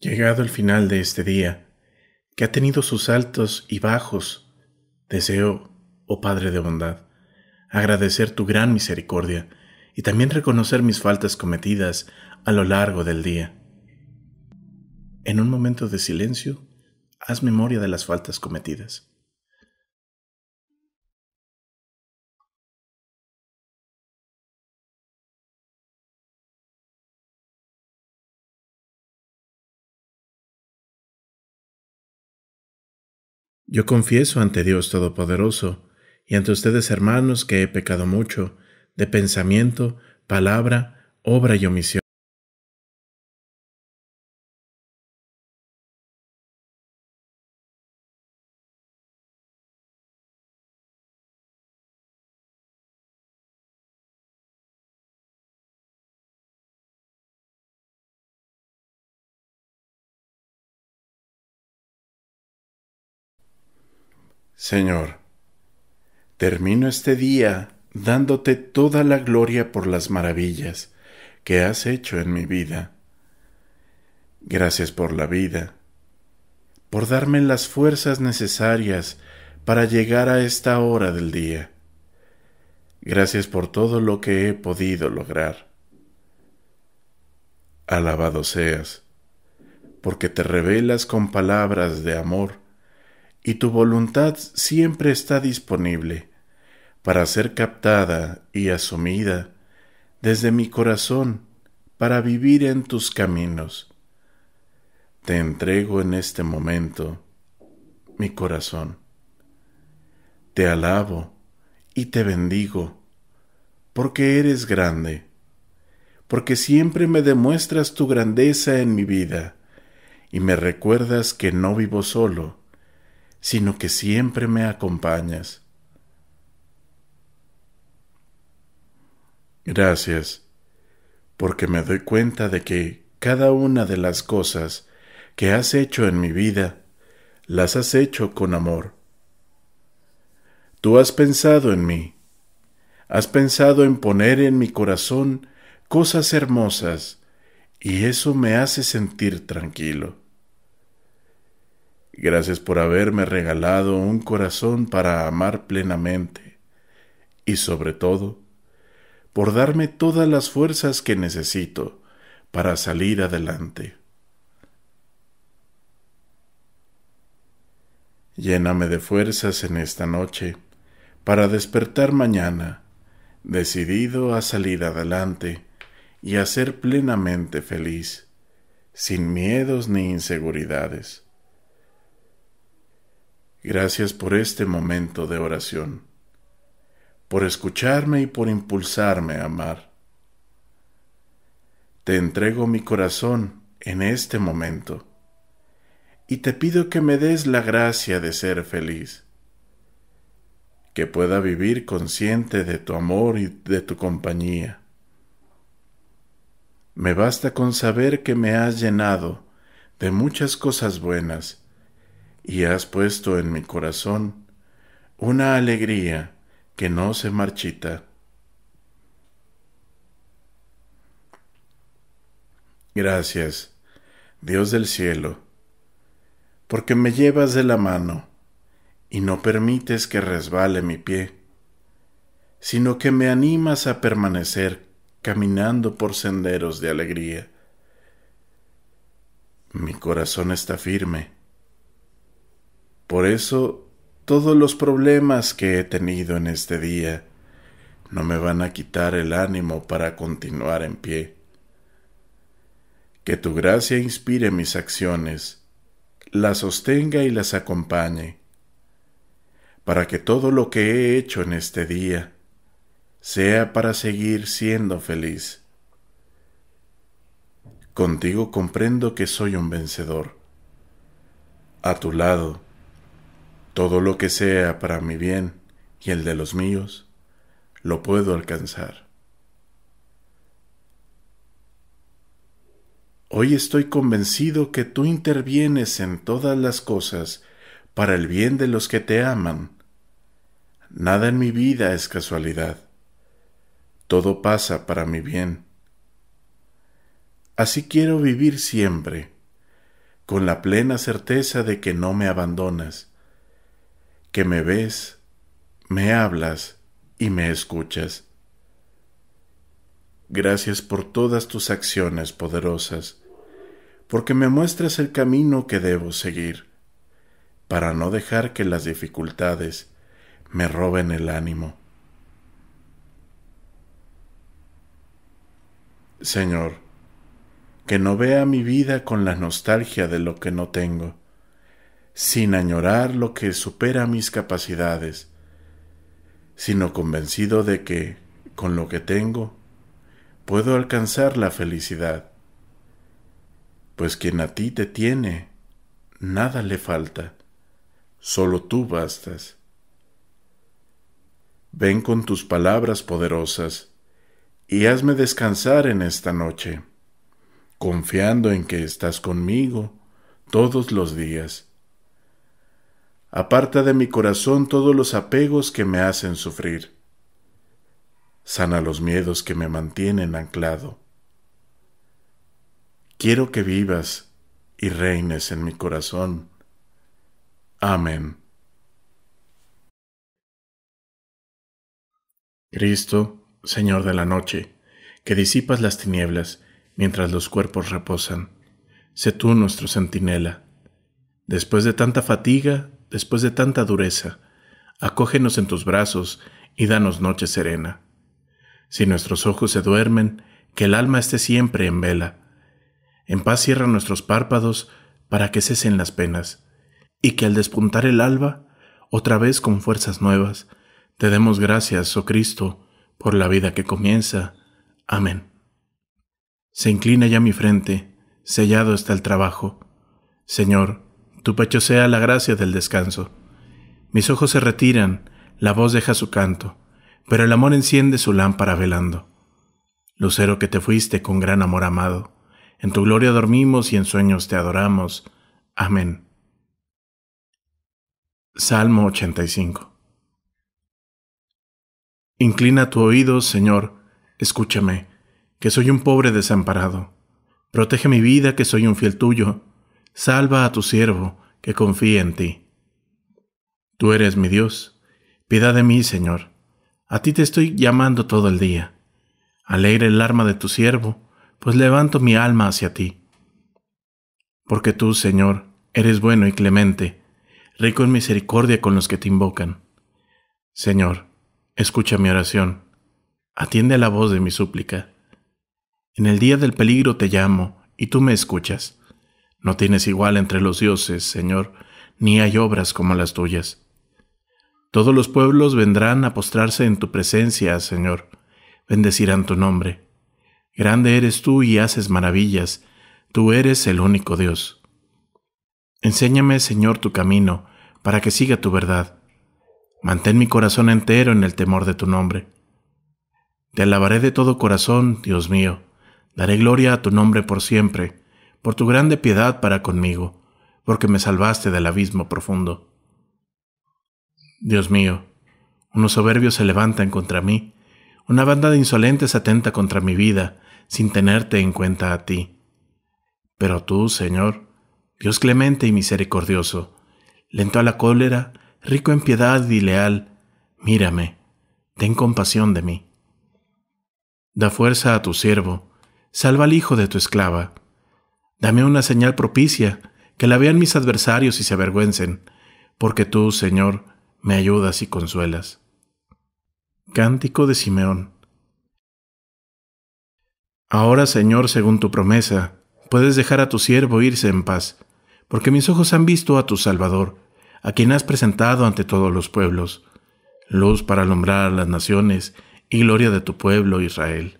Llegado el final de este día, que ha tenido sus altos y bajos, deseo, oh Padre de bondad, agradecer tu gran misericordia y también reconocer mis faltas cometidas a lo largo del día. En un momento de silencio, haz memoria de las faltas cometidas. Yo confieso ante Dios Todopoderoso y ante ustedes hermanos que he pecado mucho, de pensamiento, palabra, obra y omisión Señor, termino este día dándote toda la gloria por las maravillas que has hecho en mi vida. Gracias por la vida, por darme las fuerzas necesarias para llegar a esta hora del día. Gracias por todo lo que he podido lograr. Alabado seas, porque te revelas con palabras de amor y tu voluntad siempre está disponible para ser captada y asumida desde mi corazón para vivir en tus caminos. Te entrego en este momento mi corazón. Te alabo y te bendigo, porque eres grande, porque siempre me demuestras tu grandeza en mi vida y me recuerdas que no vivo solo, sino que siempre me acompañas. Gracias, porque me doy cuenta de que cada una de las cosas que has hecho en mi vida, las has hecho con amor. Tú has pensado en mí, has pensado en poner en mi corazón cosas hermosas, y eso me hace sentir tranquilo. Gracias por haberme regalado un corazón para amar plenamente y sobre todo, por darme todas las fuerzas que necesito para salir adelante. Lléname de fuerzas en esta noche para despertar mañana, decidido a salir adelante y a ser plenamente feliz, sin miedos ni inseguridades. Gracias por este momento de oración, por escucharme y por impulsarme a amar. Te entrego mi corazón en este momento y te pido que me des la gracia de ser feliz, que pueda vivir consciente de tu amor y de tu compañía. Me basta con saber que me has llenado de muchas cosas buenas y has puesto en mi corazón una alegría que no se marchita. Gracias, Dios del cielo, porque me llevas de la mano y no permites que resbale mi pie, sino que me animas a permanecer caminando por senderos de alegría. Mi corazón está firme por eso todos los problemas que he tenido en este día no me van a quitar el ánimo para continuar en pie. Que tu gracia inspire mis acciones, las sostenga y las acompañe, para que todo lo que he hecho en este día sea para seguir siendo feliz. Contigo comprendo que soy un vencedor. A tu lado, todo lo que sea para mi bien y el de los míos, lo puedo alcanzar. Hoy estoy convencido que tú intervienes en todas las cosas para el bien de los que te aman. Nada en mi vida es casualidad. Todo pasa para mi bien. Así quiero vivir siempre, con la plena certeza de que no me abandonas, que me ves, me hablas y me escuchas. Gracias por todas tus acciones poderosas, porque me muestras el camino que debo seguir, para no dejar que las dificultades me roben el ánimo. Señor, que no vea mi vida con la nostalgia de lo que no tengo, sin añorar lo que supera mis capacidades, sino convencido de que, con lo que tengo, puedo alcanzar la felicidad, pues quien a ti te tiene, nada le falta, solo tú bastas. Ven con tus palabras poderosas y hazme descansar en esta noche, confiando en que estás conmigo todos los días Aparta de mi corazón todos los apegos que me hacen sufrir. Sana los miedos que me mantienen anclado. Quiero que vivas y reines en mi corazón. Amén. Cristo, Señor de la noche, que disipas las tinieblas mientras los cuerpos reposan, sé tú nuestro centinela. Después de tanta fatiga, después de tanta dureza, acógenos en tus brazos y danos noche serena. Si nuestros ojos se duermen, que el alma esté siempre en vela. En paz cierra nuestros párpados para que cesen las penas, y que al despuntar el alba, otra vez con fuerzas nuevas, te demos gracias, oh Cristo, por la vida que comienza. Amén. Se inclina ya mi frente, sellado está el trabajo. Señor, tu pecho sea la gracia del descanso. Mis ojos se retiran, la voz deja su canto, pero el amor enciende su lámpara velando. Lucero que te fuiste con gran amor amado, en tu gloria dormimos y en sueños te adoramos. Amén. Salmo 85 Inclina tu oído, Señor, escúchame, que soy un pobre desamparado. Protege mi vida, que soy un fiel tuyo, salva a tu siervo, que confía en ti. Tú eres mi Dios, piedad de mí, Señor, a ti te estoy llamando todo el día. Alegre el arma de tu siervo, pues levanto mi alma hacia ti. Porque tú, Señor, eres bueno y clemente, rico en misericordia con los que te invocan. Señor, escucha mi oración, atiende a la voz de mi súplica. En el día del peligro te llamo, y tú me escuchas. No tienes igual entre los dioses, Señor, ni hay obras como las tuyas. Todos los pueblos vendrán a postrarse en tu presencia, Señor, bendecirán tu nombre. Grande eres tú y haces maravillas, tú eres el único Dios. Enséñame, Señor, tu camino, para que siga tu verdad. Mantén mi corazón entero en el temor de tu nombre. Te alabaré de todo corazón, Dios mío, daré gloria a tu nombre por siempre por tu grande piedad para conmigo, porque me salvaste del abismo profundo. Dios mío, unos soberbios se levantan contra mí, una banda de insolentes atenta contra mi vida, sin tenerte en cuenta a ti. Pero tú, Señor, Dios clemente y misericordioso, lento a la cólera, rico en piedad y leal, mírame, ten compasión de mí. Da fuerza a tu siervo, salva al hijo de tu esclava, Dame una señal propicia, que la vean mis adversarios y se avergüencen, porque tú, Señor, me ayudas y consuelas. Cántico de Simeón. Ahora, Señor, según tu promesa, puedes dejar a tu siervo irse en paz, porque mis ojos han visto a tu Salvador, a quien has presentado ante todos los pueblos, luz para alumbrar a las naciones y gloria de tu pueblo Israel.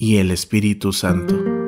y el Espíritu Santo